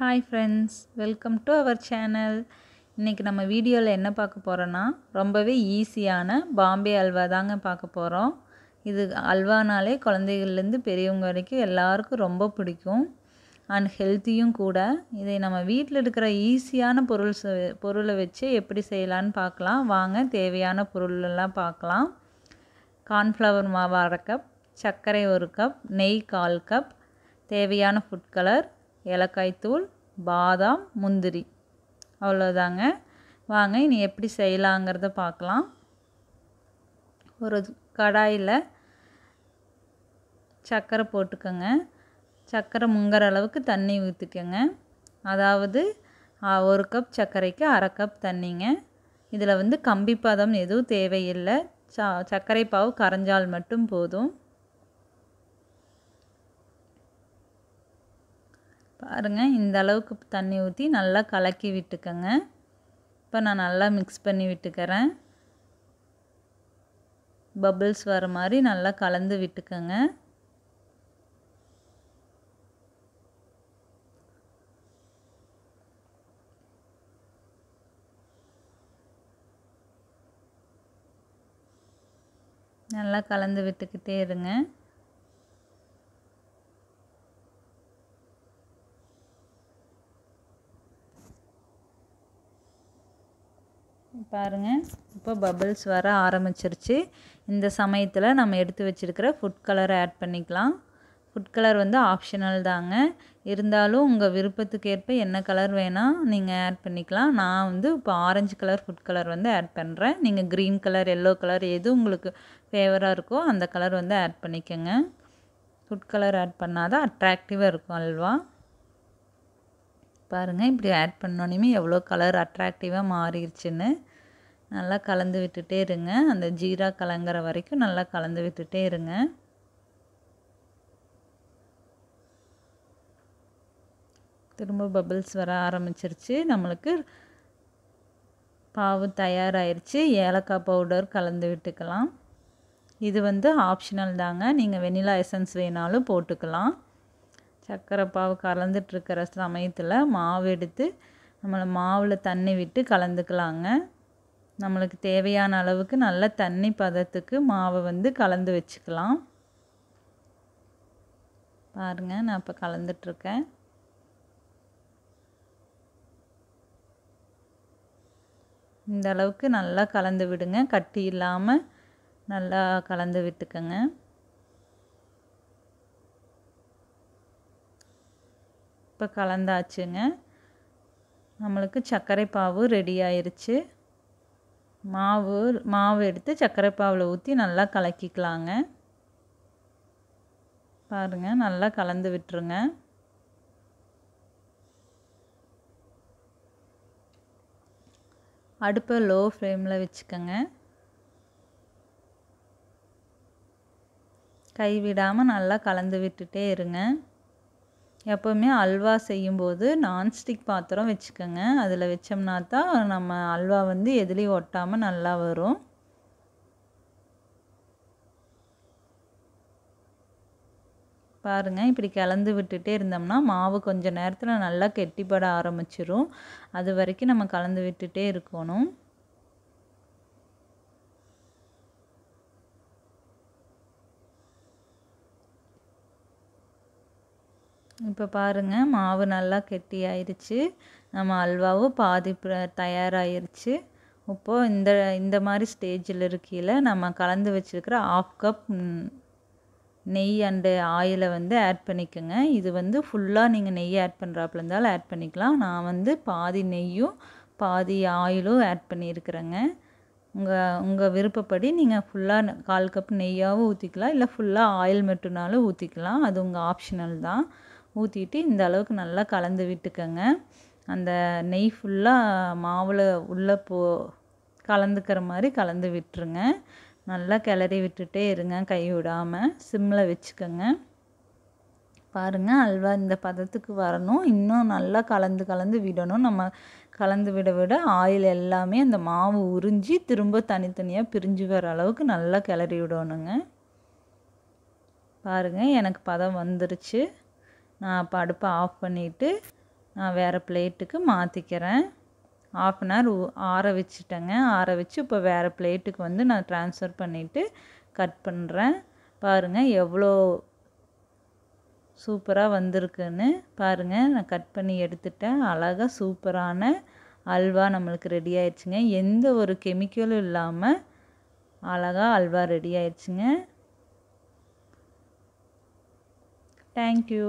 hi friends welcome to our channel இன்றைக்கி நம்ம வீடியோவில் என்ன பார்க்க போகிறோன்னா ரொம்பவே ஈஸியான பாம்பே அல்வா தாங்க பார்க்க போகிறோம் இது அல்வானாலே குழந்தைகள்லேருந்து பெரியவங்க வரைக்கும் எல்லாருக்கும் ரொம்ப பிடிக்கும் அண்ட் ஹெல்த்தியும் கூட இதை நம்ம வீட்டில் இருக்கிற ஈஸியான பொருள் பொருளை வச்சு எப்படி செய்யலான்னு பார்க்கலாம் வாங்க தேவையான பொருளெல்லாம் பார்க்கலாம் கார்ன்ஃப்ளவர் மாவு அரை கப் சர்க்கரை ஒரு கப் நெய் கால் கப் தேவையான ஃபுட் கலர் ஏலக்காய் தூள் பாதாம் முந்திரி அவ்வளோதாங்க வாங்க இனி எப்படி செய்யலாங்கிறத பார்க்கலாம் ஒரு கடாயில் சர்க்கரை போட்டுக்கோங்க சர்க்கரை முங்குற அளவுக்கு தண்ணி ஊற்றிக்கோங்க அதாவது ஒரு கப் சர்க்கரைக்கு அரை கப் தண்ணிங்க இதில் வந்து கம்பி பதம் எதுவும் தேவையில்லை ச சர்க்கரை பாவு கரைஞ்சால் மட்டும் போதும் பாருங்கள் இந்த அளவுக்கு தண்ணி ஊற்றி நல்லா கலக்கி விட்டுக்கோங்க இப்போ நான் நல்லா மிக்ஸ் பண்ணி விட்டுக்கிறேன் பபிள்ஸ் வர மாதிரி நல்லா கலந்து விட்டுக்கோங்க நல்லா கலந்து விட்டுக்கிட்டே இருங்க பாருங்கள் இப்போ பபிள்ஸ் வர ஆரம்பிச்சிருச்சு இந்த சமயத்தில் நம்ம எடுத்து வச்சுருக்கிற ஃபுட் கலர் ஆட் பண்ணிக்கலாம் ஃபுட் கலர் வந்து ஆப்ஷனல் தாங்க இருந்தாலும் உங்கள் விருப்பத்துக்கு ஏற்ப என்ன கலர் வேணால் நீங்கள் ஆட் பண்ணிக்கலாம் நான் வந்து இப்போ ஆரஞ்சு கலர் ஃபுட் கலர் வந்து ஆட் பண்ணுறேன் நீங்கள் க்ரீன் கலர் எல்லோ கலர் எது உங்களுக்கு ஃபேவராக இருக்கோ அந்த கலர் வந்து ஆட் பண்ணிக்கோங்க ஃபுட் கலர் ஆட் பண்ணால் தான் அட்ராக்டிவாக இருக்கும் அல்வா பாருங்கள் இப்படி ஆட் பண்ணோடனே எவ்வளோ கலர் அட்ராக்டிவாக மாறிடுச்சுன்னு நல்லா கலந்து விட்டுட்டே இருங்க அந்த ஜீரா கலங்குற வரைக்கும் நல்லா கலந்து விட்டுட்டே இருங்க திரும்ப பபிள்ஸ் வர ஆரம்பிச்சிருச்சு நம்மளுக்கு பாவு தயாராகிருச்சு ஏலக்காய் பவுடர் கலந்து விட்டுக்கலாம் இது வந்து ஆப்ஷனல் தாங்க நீங்கள் வெனிலா எசன்ஸ் வேணாலும் போட்டுக்கலாம் சர்க்கரை பாவு கலந்துட்டுருக்கிற சமயத்தில் மாவு எடுத்து நம்மளை மாவில் தண்ணி விட்டு கலந்துக்கலாங்க நம்மளுக்கு தேவையான அளவுக்கு நல்ல தண்ணி பதத்துக்கு மாவை வந்து கலந்து வச்சுக்கலாம் பாருங்கள் நான் இப்போ கலந்துட்டுருக்கேன் இந்த அளவுக்கு நல்லா கலந்து விடுங்க கட்டி இல்லாமல் நல்லா கலந்து விட்டுக்கோங்க இப்போ கலந்தாச்சுங்க நம்மளுக்கு சர்க்கரை பாவு ரெடி ஆயிடுச்சு மாவு மாவு எடுத்து சர்க்கரை பாவில் ஊற்றி நல்லா கலக்கிக்கலாங்க பாருங்கள் நல்லா கலந்து விட்டுருங்க அடுப்பை லோ ஃப்ளேமில் வச்சுக்கோங்க கைவிடாமல் நல்லா கலந்து விட்டுட்டே இருங்க எப்போவுமே அல்வா செய்யும்போது நான்ஸ்டிக் பாத்திரம் வச்சுக்கோங்க அதில் வச்சோம்னா தான் நம்ம அல்வா வந்து எதுலேயும் ஒட்டாமல் நல்லா வரும் பாருங்கள் இப்படி கலந்து விட்டுட்டே இருந்தோம்னா மாவு கொஞ்சம் நேரத்தில் நல்லா கெட்டிப்பட ஆரம்பிச்சிரும் அது வரைக்கும் நம்ம கலந்து விட்டுட்டே இருக்கணும் இப்போ பாருங்கள் மாவு நல்லா கெட்டி ஆயிடுச்சு நம்ம அல்வாவும் பாதி தயாராகிருச்சு இப்போது இந்த இந்த மாதிரி ஸ்டேஜில் இருக்கையில் நம்ம கலந்து வச்சுருக்கிற ஆஃப் கப் நெய் அண்டு ஆயிலை வந்து ஆட் பண்ணிக்கோங்க இது வந்து ஃபுல்லாக நீங்கள் நெய் ஆட் பண்ணுறாப்புல இருந்தாலும் ஆட் பண்ணிக்கலாம் நான் வந்து பாதி நெய்யும் பாதி ஆயிலும் ஆட் பண்ணியிருக்கிறேங்க உங்கள் உங்கள் விருப்பப்படி நீங்கள் ஃபுல்லாக கால் கப் நெய்யாகவும் ஊற்றிக்கலாம் இல்லை ஃபுல்லாக ஆயில் மட்டும்னாலும் ஊற்றிக்கலாம் அது உங்கள் ஆப்ஷனல் தான் ஊற்றிட்டு இந்த அளவுக்கு நல்லா கலந்து விட்டுக்கோங்க அந்த நெய் ஃபுல்லாக மாவில் உள்ளே போ கலந்துக்கிற மாதிரி கலந்து விட்டுருங்க நல்லா கிளறி விட்டுட்டே இருங்க கை விடாமல் சிம்மில் வச்சுக்கோங்க பாருங்கள் அல்வா இந்த பதத்துக்கு வரணும் இன்னும் நல்லா கலந்து கலந்து விடணும் நம்ம கலந்து விட விட ஆயில் எல்லாமே அந்த மாவு உறிஞ்சி திரும்ப தனித்தனியாக பிரிஞ்சு வர அளவுக்கு நல்லா கிளறி விடணுங்க பாருங்கள் எனக்கு பதம் வந்துருச்சு நான் அப்போ அடுப்பை ஆஃப் பண்ணிவிட்டு நான் வேறு பிளேட்டுக்கு மாற்றிக்கிறேன் ஆஃப் அன் ஹவர் ஆற வச்சுட்டேங்க ஆற வச்சு இப்போ வேறு பிளேட்டுக்கு வந்து நான் ட்ரான்ஸ்ஃபர் பண்ணிவிட்டு கட் பண்ணுறேன் பாருங்கள் எவ்வளோ சூப்பராக வந்திருக்குன்னு பாருங்கள் நான் கட் பண்ணி எடுத்துட்டேன் அழகாக சூப்பரான அல்வா நம்மளுக்கு ரெடி ஆயிடுச்சுங்க எந்த ஒரு கெமிக்கலும் இல்லாமல் அழகாக அல்வா ரெடி ஆயிடுச்சுங்க தேங்க்யூ